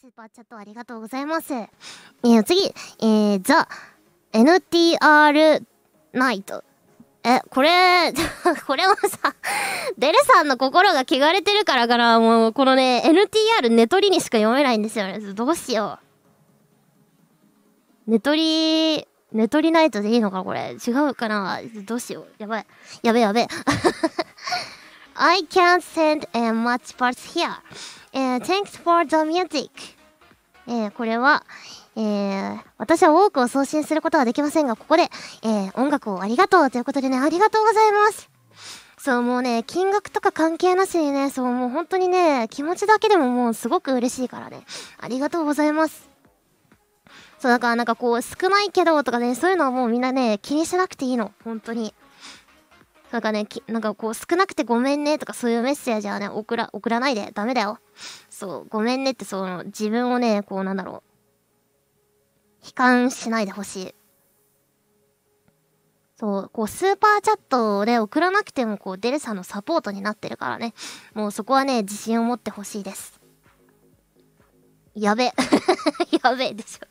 スーパーチャットありがとうございます。えー、次、えー、ザ・ NTR ナイト。え、これ、これはさ、デルさんの心が汚れてるからから、もう、このね、NTR 寝取りにしか読めないんですよね。どうしよう。寝取り、寝取りナイトでいいのかこれ。違うかなどうしよう。やばい。やべやべ。I can't send a much parts here. Uh, thanks for the music. えー、これは、えー、私は多くを送信することはできませんが、ここで、えー、音楽をありがとうということでね、ありがとうございます。そう、もうね、金額とか関係なしにね、そう、もう本当にね、気持ちだけでももうすごく嬉しいからね、ありがとうございます。そう、だからなんかこう、少ないけどとかね、そういうのはもうみんなね、気にしなくていいの、本当に。なんかね、なんかこう、少なくてごめんねとかそういうメッセージはね、送ら、送らないでダメだよ。そう、ごめんねって、その、自分をね、こう、なんだろう。悲観しないでほしい。そう、こう、スーパーチャットで送らなくても、こう、デルさんのサポートになってるからね。もうそこはね、自信を持ってほしいです。やべ。やべえでしょ。